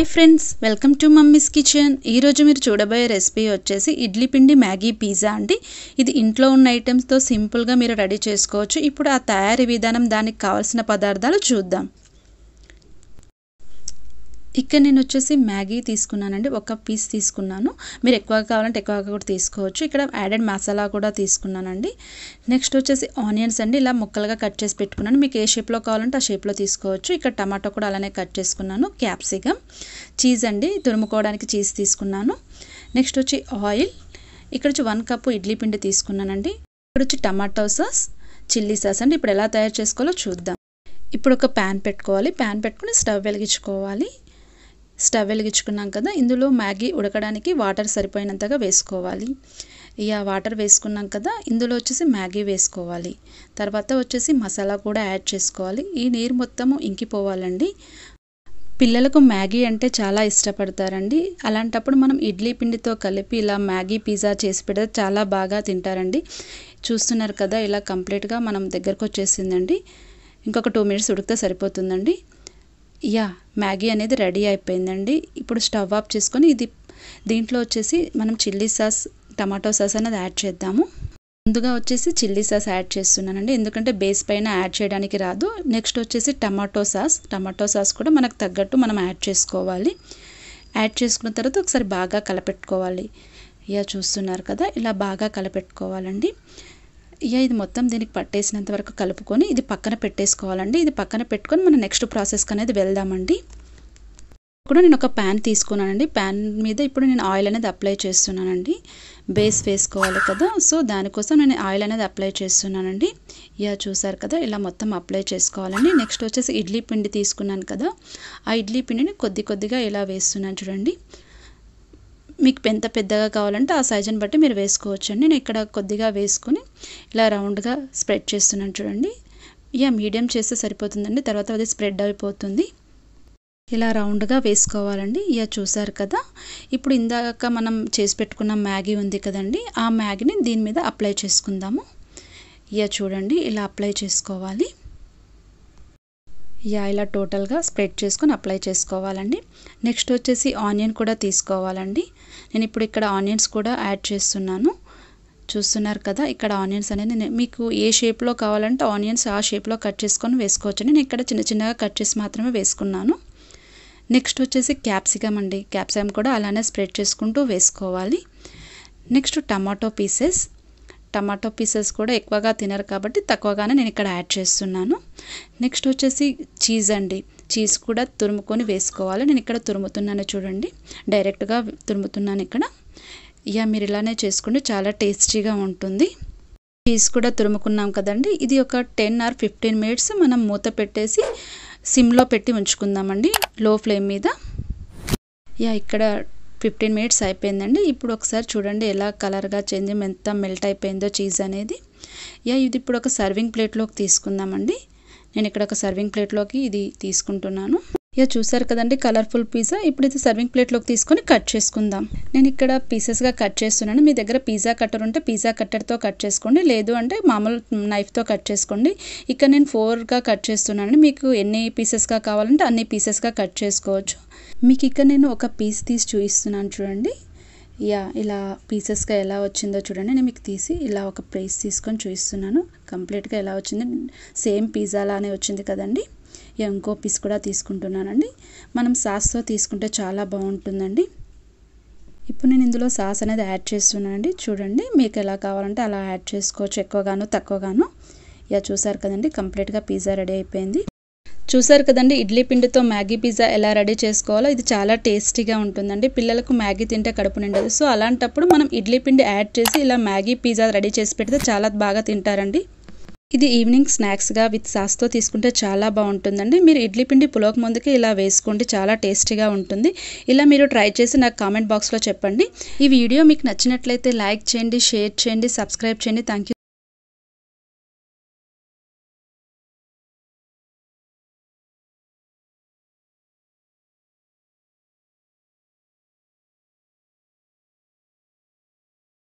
hi friends welcome to mummy's kitchen ఈరోజు మీరు చూడబోయే రెసిపీ వచ్చేసి ఇడ్లీ పిండి మ్యాగీ పిజ్జా అండి ఇది ఇంట్లో ఉన్న ఐటమ్స్తో సింపుల్గా మీరు రెడీ చేసుకోవచ్చు ఇప్పుడు ఆ తయారీ విధానం దానికి కావాల్సిన పదార్థాలు చూద్దాం ఇక్కడ నేను వచ్చేసి మ్యాగీ తీసుకున్నానండి ఒక పీస్ తీసుకున్నాను మీరు ఎక్కువగా కావాలంటే ఎక్కువగా కూడా తీసుకోవచ్చు ఇక్కడ యాడెడ్ మసాలా కూడా తీసుకున్నానండి నెక్స్ట్ వచ్చేసి ఆనియన్స్ అండి ఇలా ముక్కలుగా కట్ చేసి పెట్టుకున్నాను మీకు ఏ షేప్లో కావాలంటే ఆ షేప్లో తీసుకోవచ్చు ఇక్కడ టమాటో కూడా అలానే కట్ చేసుకున్నాను క్యాప్సికమ్ చీజ్ అండి తురుముకోవడానికి చీజ్ తీసుకున్నాను నెక్స్ట్ వచ్చి ఆయిల్ ఇక్కడ వచ్చి వన్ కప్పు ఇడ్లీ పిండి తీసుకున్నానండి ఇక్కడ వచ్చి టమాటో సాస్ చిల్లీ సాస్ అండి ఇప్పుడు ఎలా తయారు చేసుకోవాలో చూద్దాం ఇప్పుడు ఒక ప్యాన్ పెట్టుకోవాలి ప్యాన్ పెట్టుకుని స్టవ్ వెలిగించుకోవాలి స్టవ్ వెలిగించుకున్నాం కదా ఇందులో మ్యాగీ ఉడకడానికి వాటర్ సరిపోయినంతగా వేసుకోవాలి ఇక వాటర్ వేసుకున్నాం కదా ఇందులో వచ్చేసి మ్యాగీ వేసుకోవాలి తర్వాత వచ్చేసి మసాలా కూడా యాడ్ చేసుకోవాలి ఈ నీరు మొత్తము ఇంకిపోవాలండి పిల్లలకు మ్యాగీ అంటే చాలా ఇష్టపడతారండి అలాంటప్పుడు మనం ఇడ్లీ పిండితో కలిపి ఇలా మ్యాగీ పిజ్జా చేసి పెడితే చాలా బాగా తింటారండి చూస్తున్నారు కదా ఇలా కంప్లీట్గా మనం దగ్గరకు వచ్చేసిందండి ఇంకొక టూ మినిట్స్ ఉడికితే సరిపోతుందండి యా మ్యాగీ అనేది రెడీ అయిపోయిందండి ఇప్పుడు స్టవ్ ఆఫ్ చేసుకొని ఇది దీంట్లో వచ్చేసి మనం చిల్లీ సాస్ టమాటో సాస్ అనేది యాడ్ చేద్దాము ముందుగా వచ్చేసి చిల్లీ సాస్ యాడ్ చేస్తున్నానండి ఎందుకంటే బేస్ పైన యాడ్ చేయడానికి రాదు నెక్స్ట్ వచ్చేసి టమాటో సాస్ టమాటో సాస్ కూడా మనకు తగ్గట్టు మనం యాడ్ చేసుకోవాలి యాడ్ చేసుకున్న తర్వాత ఒకసారి బాగా కలపెట్టుకోవాలి ఇక చూస్తున్నారు కదా ఇలా బాగా కలపెట్టుకోవాలండి ఇక ఇది మొత్తం దీనికి పట్టేసినంత వరకు కలుపుకొని ఇది పక్కన పెట్టేసుకోవాలండి ఇది పక్కన పెట్టుకొని మనం నెక్స్ట్ ప్రాసెస్కి అనేది వెళ్దామండి ఇప్పుడు నేను ఒక ప్యాన్ తీసుకున్నానండి ప్యాన్ మీద ఇప్పుడు నేను ఆయిల్ అనేది అప్లై చేస్తున్నానండి బేస్ వేసుకోవాలి కదా సో దానికోసం నేను ఆయిల్ అనేది అప్లై చేస్తున్నానండి ఇక చూసారు కదా ఇలా మొత్తం అప్లై చేసుకోవాలండి నెక్స్ట్ వచ్చేసి ఇడ్లీ పిండి తీసుకున్నాను కదా ఆ ఇడ్లీ పిండిని కొద్ది కొద్దిగా ఇలా వేస్తున్నాను చూడండి మీకు ఎంత పెద్దగా కావాలంటే ఆ సైజుని బట్టి మీరు వేసుకోవచ్చు నేను ఇక్కడ కొద్దిగా వేసుకుని ఇలా రౌండ్గా స్ప్రెడ్ చేస్తున్నాను చూడండి ఇక మీడియం చేస్తే సరిపోతుందండి తర్వాత అది స్ప్రెడ్ అయిపోతుంది ఇలా రౌండ్గా వేసుకోవాలండి ఇక చూసారు కదా ఇప్పుడు ఇందాక మనం చేసి పెట్టుకున్న మ్యాగీ ఉంది కదండి ఆ మ్యాగీని దీని మీద అప్లై చేసుకుందాము ఇక చూడండి ఇలా అప్లై చేసుకోవాలి యా ఇలా టోటల్గా స్ప్రెడ్ చేసుకొని అప్లై చేసుకోవాలండి నెక్స్ట్ వచ్చేసి ఆనియన్ కూడా తీసుకోవాలండి నేను ఇప్పుడు ఇక్కడ ఆనియన్స్ కూడా యాడ్ చేస్తున్నాను చూస్తున్నారు కదా ఇక్కడ ఆనియన్స్ అనేది మీకు ఏ షేప్లో కావాలంటే ఆనియన్స్ ఆ షేప్లో కట్ చేసుకొని వేసుకోవచ్చు నేను ఇక్కడ చిన్న చిన్నగా కట్ చేసి మాత్రమే వేసుకున్నాను నెక్స్ట్ వచ్చేసి క్యాప్సికమ్ అండి క్యాప్సికమ్ కూడా అలానే స్ప్రెడ్ చేసుకుంటూ వేసుకోవాలి next tomato pieces tomato pieces కూడా ఎక్కువగా తినరు కాబట్టి తక్కువగానే నేను ఇక్కడ యాడ్ చేస్తున్నాను నెక్స్ట్ వచ్చేసి చీజ్ అండి చీజ్ కూడా తురుముకొని వేసుకోవాలి నేను ఇక్కడ తురుముతున్నాను చూడండి డైరెక్ట్గా తురుముతున్నాను ఇక్కడ ఇక మీరు ఇలానే చేసుకుంటే చాలా టేస్టీగా ఉంటుంది చీజ్ కూడా తురుముకున్నాం కదండి ఇది ఒక టెన్ ఆర్ ఫిఫ్టీన్ మినిట్స్ మనం మూత పెట్టేసి సిమ్లో పెట్టి ఉంచుకుందామండి లో ఫ్లేమ్ మీద యా ఇక్కడ ఫిఫ్టీన్ మినిట్స్ అయిపోయిందండి ఇప్పుడు ఒకసారి చూడండి ఎలా కలర్గా చేంజ్ ఎంత మెల్ట్ అయిపోయిందో చీజ్ అనేది యా ఇది ఇప్పుడు ఒక సర్వింగ్ ప్లేట్లోకి తీసుకుందామండి నేను ఇక్కడ ఒక సర్వింగ్ ప్లేట్లోకి ఇది తీసుకుంటున్నాను ఇక చూసారు కదండి కలర్ఫుల్ పిజ్జా ఇప్పుడు ఇది సర్వింగ్ ప్లేట్లోకి తీసుకొని కట్ చేసుకుందాం నేను ఇక్కడ పీసెస్గా కట్ చేస్తున్నాను మీ దగ్గర పిజ్జా కట్టర్ ఉంటే పిజ్జా కట్టర్తో కట్ చేసుకోండి లేదు అంటే మామూలు నైఫ్తో కట్ చేసుకోండి ఇక్కడ నేను ఫోర్గా కట్ చేస్తున్నాను మీకు ఎన్ని పీసెస్గా కావాలంటే అన్ని పీసెస్గా కట్ చేసుకోవచ్చు మీకు ఇక్కడ నేను ఒక పీస్ తీసి చూపిస్తున్నాను చూడండి యా ఇలా పీసెస్గా ఎలా వచ్చిందో చూడండి నేను మీకు తీసి ఇలా ఒక ప్లేస్ తీసుకొని చూపిస్తున్నాను కంప్లీట్గా ఎలా వచ్చింది సేమ్ పిజ్జా లానే వచ్చింది కదండి ఇంకో పీస్ కూడా తీసుకుంటున్నానండి మనం సాస్తో తీసుకుంటే చాలా బాగుంటుందండి ఇప్పుడు నేను ఇందులో సాస్ అనేది యాడ్ చేస్తున్నానండి చూడండి మీకు ఎలా కావాలంటే అలా యాడ్ చేసుకోవచ్చు ఎక్కువగాను తక్కువగాను ఇలా చూసారు కదండి కంప్లీట్గా పిజ్జా రెడీ అయిపోయింది చూసారు కదండి ఇడ్లీ పిండితో మ్యాగీ పిజ్జా ఎలా రెడీ చేసుకోవాలో ఇది చాలా టేస్టీగా ఉంటుందండి పిల్లలకు మ్యాగీ తింటే కడుపు నిండదు సో అలాంటప్పుడు మనం ఇడ్లీ పిండి యాడ్ చేసి ఇలా మ్యాగీ పిజ్జా రెడీ చేసి పెడితే చాలా బాగా తింటారండి ఇది ఈవినింగ్ స్నాక్స్గా విత్ సాస్తో తీసుకుంటే చాలా బాగుంటుందండి మీరు ఇడ్లీ పిండి పులోక ముందుకి ఇలా వేసుకోండి చాలా టేస్టీగా ఉంటుంది ఇలా మీరు ట్రై చేసి నాకు కామెంట్ బాక్స్లో చెప్పండి ఈ వీడియో మీకు నచ్చినట్లయితే లైక్ చేయండి షేర్ చేయండి సబ్స్క్రైబ్ చేయండి థ్యాంక్